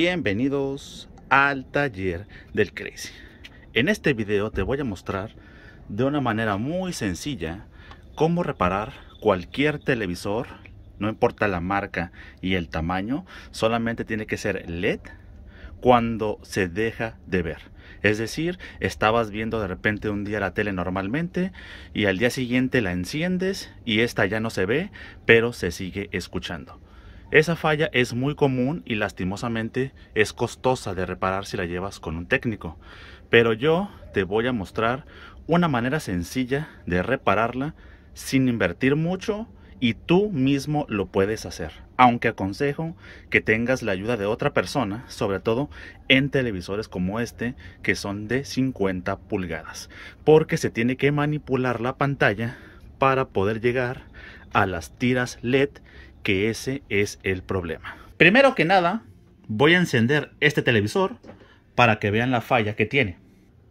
Bienvenidos al taller del Crazy. En este video te voy a mostrar de una manera muy sencilla cómo reparar cualquier televisor, no importa la marca y el tamaño, solamente tiene que ser LED cuando se deja de ver. Es decir, estabas viendo de repente un día la tele normalmente y al día siguiente la enciendes y esta ya no se ve, pero se sigue escuchando. Esa falla es muy común y lastimosamente es costosa de reparar si la llevas con un técnico, pero yo te voy a mostrar una manera sencilla de repararla sin invertir mucho y tú mismo lo puedes hacer. Aunque aconsejo que tengas la ayuda de otra persona, sobre todo en televisores como este, que son de 50 pulgadas, porque se tiene que manipular la pantalla para poder llegar a las tiras LED que ese es el problema. Primero que nada, voy a encender este televisor para que vean la falla que tiene.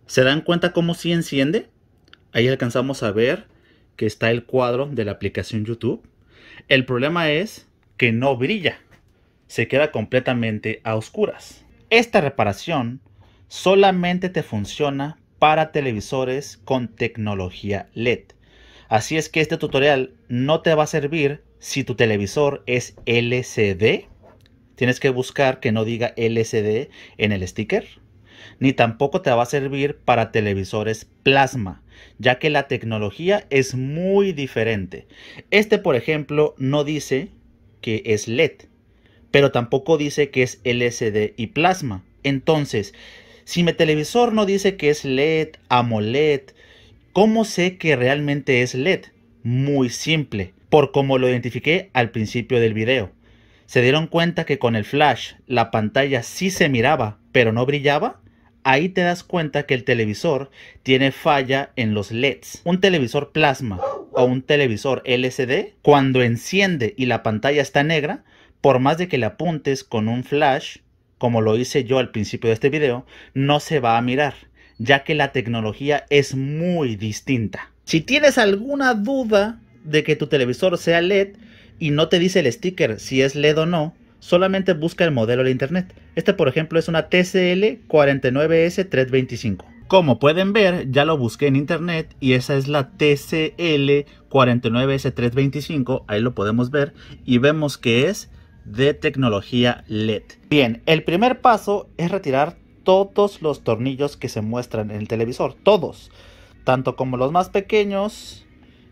¿Se dan cuenta cómo si enciende? Ahí alcanzamos a ver que está el cuadro de la aplicación YouTube. El problema es que no brilla. Se queda completamente a oscuras. Esta reparación solamente te funciona para televisores con tecnología LED. Así es que este tutorial no te va a servir si tu televisor es LCD, tienes que buscar que no diga LCD en el sticker. Ni tampoco te va a servir para televisores plasma, ya que la tecnología es muy diferente. Este, por ejemplo, no dice que es LED, pero tampoco dice que es LCD y plasma. Entonces, si mi televisor no dice que es LED, AMOLED, ¿cómo sé que realmente es LED? Muy simple por como lo identifiqué al principio del video. ¿Se dieron cuenta que con el flash la pantalla sí se miraba, pero no brillaba? Ahí te das cuenta que el televisor tiene falla en los LEDs. Un televisor plasma o un televisor LCD, e cuando enciende y la pantalla está negra, por más de que le apuntes con un flash, como lo hice yo al principio de este video, no se va a mirar, ya que la tecnología es muy distinta. Si tienes alguna duda de que tu televisor sea LED y no te dice el sticker si es LED o no, solamente busca el modelo de internet. Este por ejemplo es una TCL49S325. Como pueden ver, ya lo busqué en internet y esa es la TCL49S325, ahí lo podemos ver y vemos que es de tecnología LED. Bien, el primer paso es retirar todos los tornillos que se muestran en el televisor, todos, tanto como los más pequeños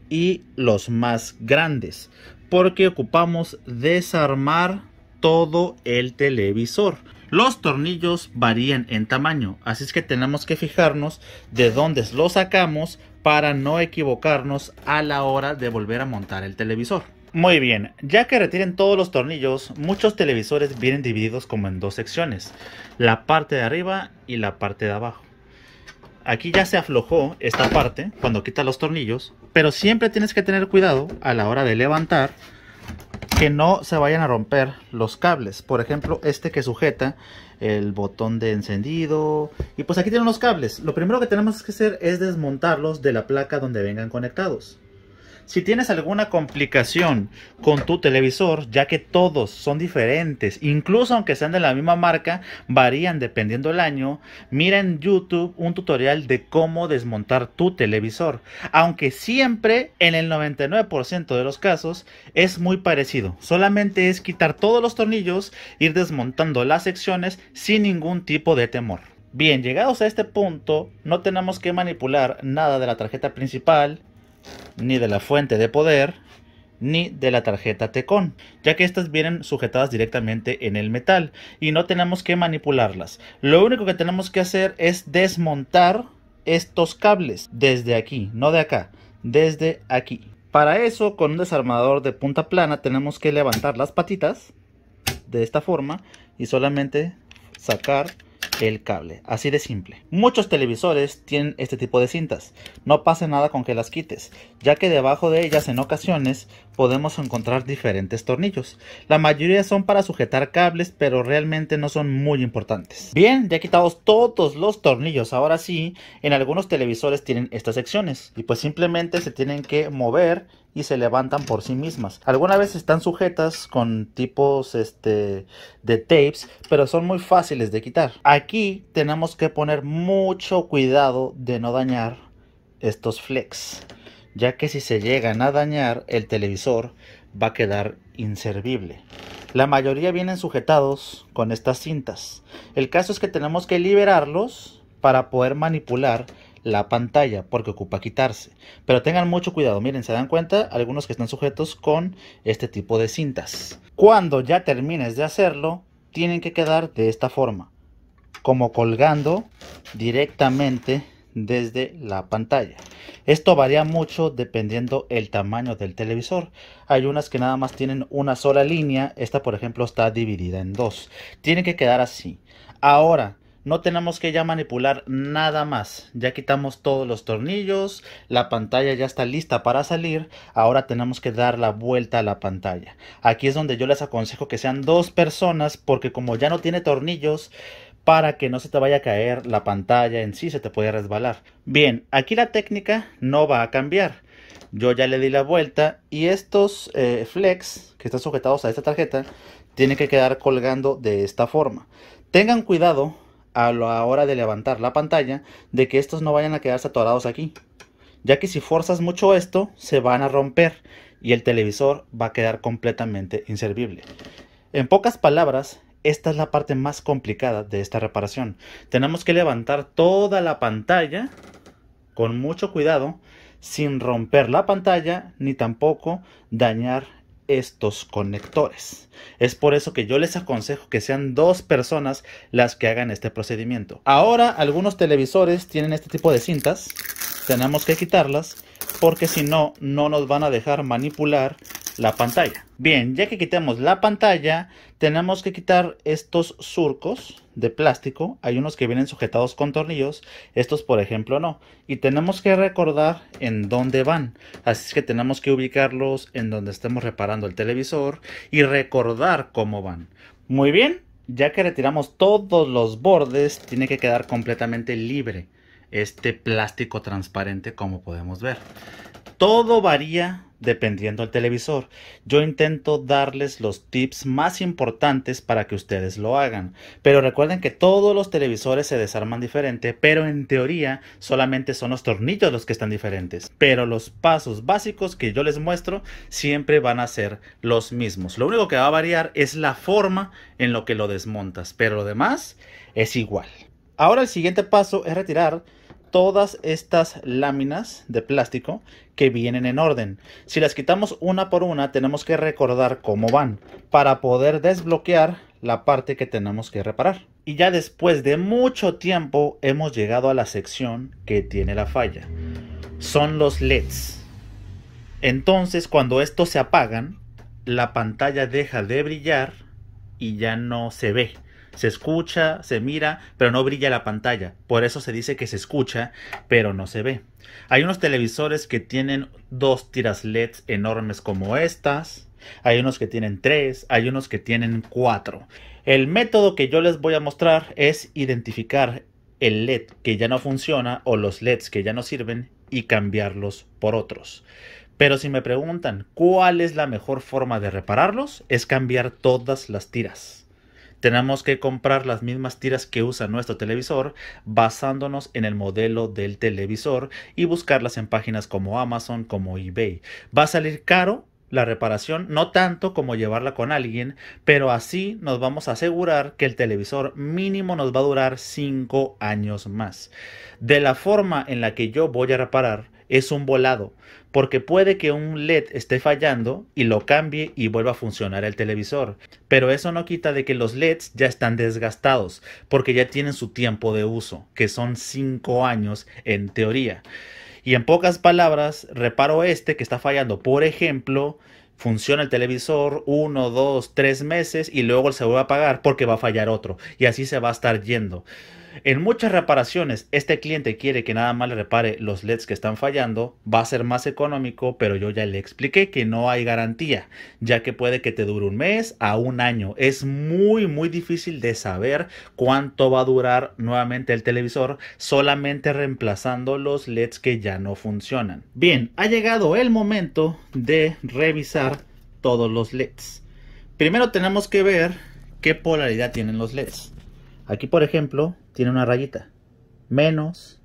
y los más grandes porque ocupamos desarmar todo el televisor. Los tornillos varían en tamaño, así es que tenemos que fijarnos de dónde los sacamos para no equivocarnos a la hora de volver a montar el televisor. Muy bien, ya que retiren todos los tornillos, muchos televisores vienen divididos como en dos secciones, la parte de arriba y la parte de abajo aquí ya se aflojó esta parte cuando quita los tornillos, pero siempre tienes que tener cuidado a la hora de levantar que no se vayan a romper los cables. Por ejemplo, este que sujeta el botón de encendido. Y pues aquí tienen los cables. Lo primero que tenemos que hacer es desmontarlos de la placa donde vengan conectados. Si tienes alguna complicación con tu televisor, ya que todos son diferentes, incluso aunque sean de la misma marca, varían dependiendo el año, mira en YouTube un tutorial de cómo desmontar tu televisor. Aunque siempre, en el 99% de los casos, es muy parecido. Solamente es quitar todos los tornillos, ir desmontando las secciones sin ningún tipo de temor. Bien, llegados a este punto, no tenemos que manipular nada de la tarjeta principal, ni de la fuente de poder, ni de la tarjeta tecón, ya que estas vienen sujetadas directamente en el metal y no tenemos que manipularlas. Lo único que tenemos que hacer es desmontar estos cables desde aquí, no de acá, desde aquí. Para eso, con un desarmador de punta plana, tenemos que levantar las patitas de esta forma y solamente sacar el cable. Así de simple. Muchos televisores tienen este tipo de cintas. No pasa nada con que las quites, ya que debajo de ellas en ocasiones podemos encontrar diferentes tornillos. La mayoría son para sujetar cables, pero realmente no son muy importantes. Bien, ya quitados todos los tornillos, ahora sí, en algunos televisores tienen estas secciones. Y pues simplemente se tienen que mover y se levantan por sí mismas. Algunas veces están sujetas con tipos este, de tapes, pero son muy fáciles de quitar. Aquí tenemos que poner mucho cuidado de no dañar estos flex, ya que si se llegan a dañar el televisor va a quedar inservible. La mayoría vienen sujetados con estas cintas. El caso es que tenemos que liberarlos para poder manipular la pantalla porque ocupa quitarse. Pero tengan mucho cuidado, miren, se dan cuenta algunos que están sujetos con este tipo de cintas. Cuando ya termines de hacerlo, tienen que quedar de esta forma, como colgando directamente desde la pantalla. Esto varía mucho dependiendo el tamaño del televisor. Hay unas que nada más tienen una sola línea, esta por ejemplo está dividida en dos. Tiene que quedar así. Ahora, no tenemos que ya manipular nada más. Ya quitamos todos los tornillos, la pantalla ya está lista para salir, ahora tenemos que dar la vuelta a la pantalla. Aquí es donde yo les aconsejo que sean dos personas porque como ya no tiene tornillos, para que no se te vaya a caer la pantalla en sí, se te puede resbalar. Bien, aquí la técnica no va a cambiar. Yo ya le di la vuelta y estos eh, flex que están sujetados a esta tarjeta tienen que quedar colgando de esta forma. Tengan cuidado a la hora de levantar la pantalla de que estos no vayan a quedarse saturados aquí. Ya que si fuerzas mucho esto, se van a romper y el televisor va a quedar completamente inservible. En pocas palabras, esta es la parte más complicada de esta reparación. Tenemos que levantar toda la pantalla con mucho cuidado sin romper la pantalla ni tampoco dañar estos conectores. Es por eso que yo les aconsejo que sean dos personas las que hagan este procedimiento. Ahora algunos televisores tienen este tipo de cintas. Tenemos que quitarlas porque si no, no nos van a dejar manipular la pantalla. Bien, ya que quitamos la pantalla, tenemos que quitar estos surcos de plástico. Hay unos que vienen sujetados con tornillos, estos por ejemplo no. Y tenemos que recordar en dónde van. Así es que tenemos que ubicarlos en donde estemos reparando el televisor y recordar cómo van. Muy bien, ya que retiramos todos los bordes, tiene que quedar completamente libre este plástico transparente como podemos ver. Todo varía dependiendo del televisor. Yo intento darles los tips más importantes para que ustedes lo hagan. Pero recuerden que todos los televisores se desarman diferente, pero en teoría solamente son los tornillos los que están diferentes. Pero los pasos básicos que yo les muestro siempre van a ser los mismos. Lo único que va a variar es la forma en lo que lo desmontas, pero lo demás es igual. Ahora el siguiente paso es retirar todas estas láminas de plástico que vienen en orden. Si las quitamos una por una, tenemos que recordar cómo van para poder desbloquear la parte que tenemos que reparar. Y ya después de mucho tiempo hemos llegado a la sección que tiene la falla. Son los LEDs. Entonces cuando estos se apagan, la pantalla deja de brillar y ya no se ve se escucha, se mira, pero no brilla la pantalla. Por eso se dice que se escucha, pero no se ve. Hay unos televisores que tienen dos tiras LED enormes como estas. Hay unos que tienen tres, hay unos que tienen cuatro. El método que yo les voy a mostrar es identificar el LED que ya no funciona o los LEDs que ya no sirven y cambiarlos por otros. Pero si me preguntan cuál es la mejor forma de repararlos, es cambiar todas las tiras. Tenemos que comprar las mismas tiras que usa nuestro televisor basándonos en el modelo del televisor y buscarlas en páginas como Amazon, como eBay. Va a salir caro, la reparación, no tanto como llevarla con alguien, pero así nos vamos a asegurar que el televisor mínimo nos va a durar 5 años más. De la forma en la que yo voy a reparar, es un volado, porque puede que un LED esté fallando y lo cambie y vuelva a funcionar el televisor. Pero eso no quita de que los LEDs ya están desgastados, porque ya tienen su tiempo de uso, que son 5 años en teoría. Y en pocas palabras, reparo este que está fallando, por ejemplo, funciona el televisor 1 2 3 meses y luego se vuelve a apagar porque va a fallar otro. Y así se va a estar yendo. En muchas reparaciones, este cliente quiere que nada más le repare los LEDs que están fallando, va a ser más económico, pero yo ya le expliqué que no hay garantía, ya que puede que te dure un mes a un año. Es muy, muy difícil de saber cuánto va a durar nuevamente el televisor solamente reemplazando los LEDs que ya no funcionan. Bien, ha llegado el momento de revisar todos los LEDs. Primero tenemos que ver qué polaridad tienen los LEDs. Aquí, por ejemplo, tiene una rayita. Menos,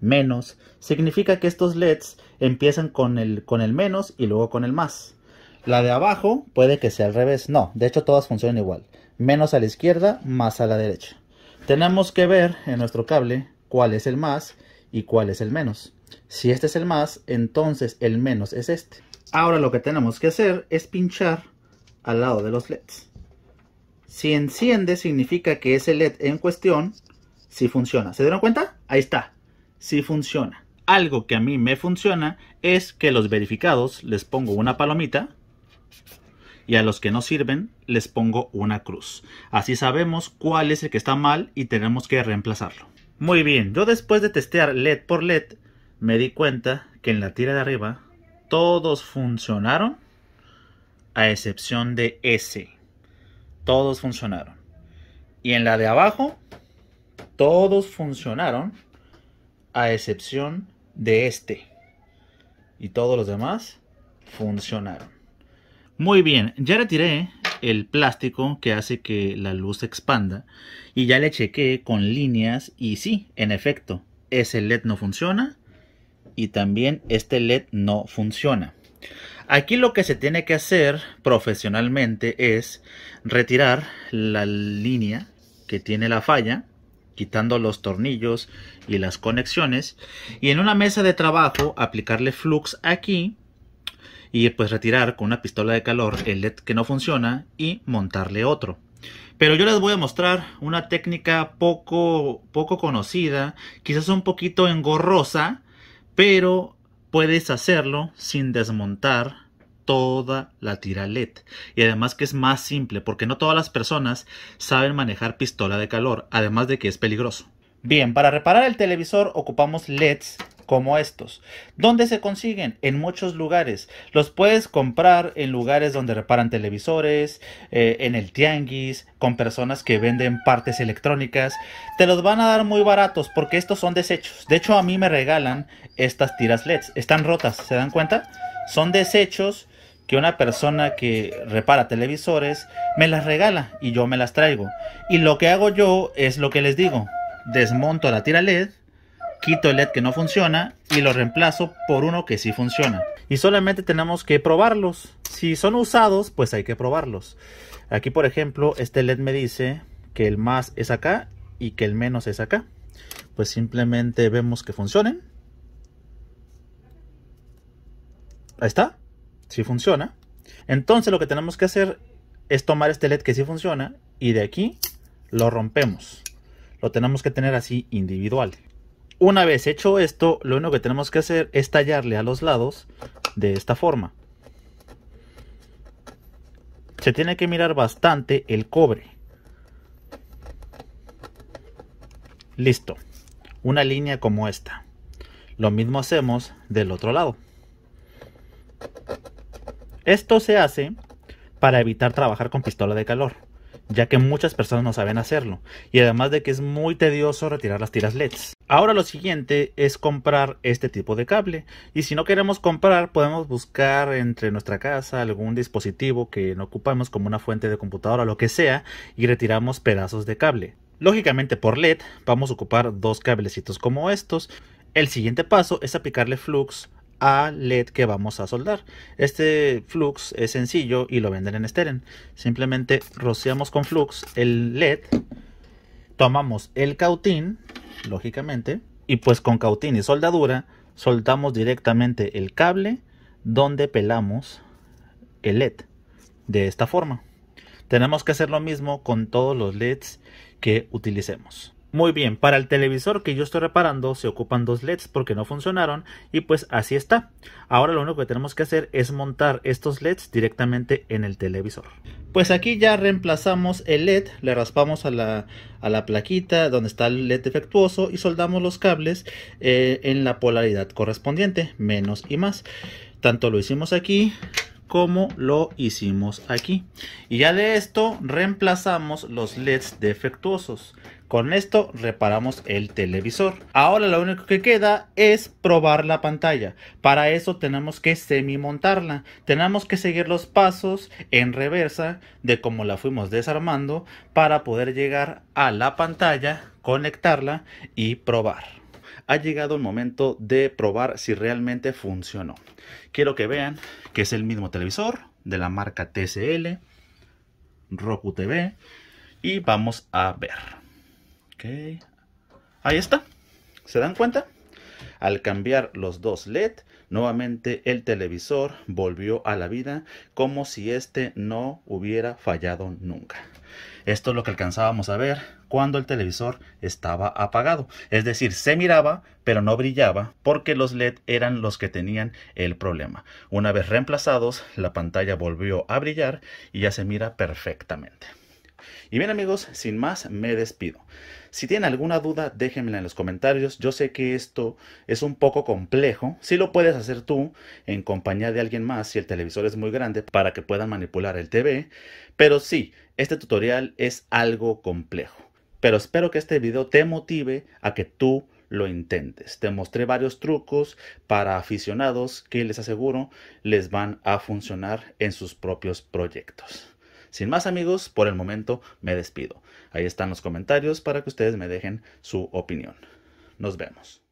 menos, significa que estos LEDs empiezan con el, con el menos y luego con el más. La de abajo puede que sea al revés. No, de hecho todas funcionan igual. Menos a la izquierda, más a la derecha. Tenemos que ver en nuestro cable cuál es el más y cuál es el menos. Si este es el más, entonces el menos es este. Ahora lo que tenemos que hacer es pinchar al lado de los LEDs. Si enciende significa que ese LED en cuestión sí funciona. ¿Se dieron cuenta? Ahí está. Sí funciona. Algo que a mí me funciona es que los verificados les pongo una palomita y a los que no sirven les pongo una cruz. Así sabemos cuál es el que está mal y tenemos que reemplazarlo. Muy bien, yo después de testear LED por LED me di cuenta que en la tira de arriba todos funcionaron a excepción de ese todos funcionaron. Y en la de abajo, todos funcionaron, a excepción de este. Y todos los demás funcionaron. Muy bien, ya retiré el plástico que hace que la luz se expanda y ya le chequé con líneas y sí, en efecto, ese LED no funciona y también este LED no funciona. Aquí lo que se tiene que hacer profesionalmente es retirar la línea que tiene la falla, quitando los tornillos y las conexiones, y en una mesa de trabajo aplicarle flux aquí y pues retirar con una pistola de calor el LED que no funciona y montarle otro. Pero yo les voy a mostrar una técnica poco, poco conocida, quizás un poquito engorrosa, pero puedes hacerlo sin desmontar toda la tira LED. Y además que es más simple, porque no todas las personas saben manejar pistola de calor, además de que es peligroso. Bien, para reparar el televisor ocupamos LEDs como estos. ¿Dónde se consiguen? En muchos lugares. Los puedes comprar en lugares donde reparan televisores, eh, en el tianguis, con personas que venden partes electrónicas. Te los van a dar muy baratos porque estos son desechos. De hecho, a mí me regalan estas tiras LEDs. Están rotas, ¿se dan cuenta? Son desechos que una persona que repara televisores me las regala y yo me las traigo. Y lo que hago yo es lo que les digo. Desmonto la tira LED quito el LED que no funciona y lo reemplazo por uno que sí funciona. Y solamente tenemos que probarlos. Si son usados, pues hay que probarlos. Aquí, por ejemplo, este LED me dice que el más es acá y que el menos es acá. Pues simplemente vemos que funcionen. Ahí está. Sí funciona. Entonces lo que tenemos que hacer es tomar este LED que sí funciona y de aquí lo rompemos. Lo tenemos que tener así individual. Una vez hecho esto, lo único que tenemos que hacer es tallarle a los lados de esta forma. Se tiene que mirar bastante el cobre. Listo. Una línea como esta. Lo mismo hacemos del otro lado. Esto se hace para evitar trabajar con pistola de calor, ya que muchas personas no saben hacerlo, y además de que es muy tedioso retirar las tiras LEDs. Ahora lo siguiente es comprar este tipo de cable y si no queremos comprar podemos buscar entre nuestra casa algún dispositivo que no ocupamos como una fuente de computadora o lo que sea y retiramos pedazos de cable. Lógicamente por LED vamos a ocupar dos cablecitos como estos. El siguiente paso es aplicarle flux a LED que vamos a soldar. Este flux es sencillo y lo venden en Steren. Simplemente rociamos con flux el LED, tomamos el cautín lógicamente. Y pues con cautín y soldadura soltamos directamente el cable donde pelamos el LED de esta forma. Tenemos que hacer lo mismo con todos los LEDs que utilicemos. Muy bien, para el televisor que yo estoy reparando se ocupan dos LEDs porque no funcionaron y pues así está. Ahora lo único que tenemos que hacer es montar estos LEDs directamente en el televisor. Pues aquí ya reemplazamos el LED, le raspamos a la, plaquita donde está el LED defectuoso y soldamos los cables eh, en la polaridad correspondiente, menos y más. Tanto lo hicimos aquí como lo hicimos aquí. Y ya de esto reemplazamos los LEDs defectuosos. Con esto reparamos el televisor. Ahora lo único que queda es probar la pantalla. Para eso tenemos que semi-montarla. Tenemos que seguir los pasos en reversa de cómo la fuimos desarmando para poder llegar a la pantalla, conectarla y probar ha llegado el momento de probar si realmente funcionó. Quiero que vean que es el mismo televisor de la marca TCL, Roku TV y vamos a ver. Ok. Ahí está. ¿Se dan cuenta? Al cambiar los dos LED, nuevamente el televisor volvió a la vida como si este no hubiera fallado nunca. Esto es lo que alcanzábamos a ver cuando el televisor estaba apagado. Es decir, se miraba, pero no brillaba porque los LED eran los que tenían el problema. Una vez reemplazados, la pantalla volvió a brillar y ya se mira perfectamente. Y bien amigos, sin más, me despido. Si tienen alguna duda, déjenmela en los comentarios. Yo sé que esto es un poco complejo. Si lo puedes hacer tú en compañía de alguien más, si el televisor es muy grande, para que puedan manipular el TV. Pero sí, este tutorial es algo complejo. Pero espero que este video te motive a que tú lo intentes. Te mostré varios trucos para aficionados que les aseguro les van a funcionar en sus propios proyectos. Sin más amigos, por el momento me despido. Ahí están los comentarios para que ustedes me dejen su opinión. Nos vemos.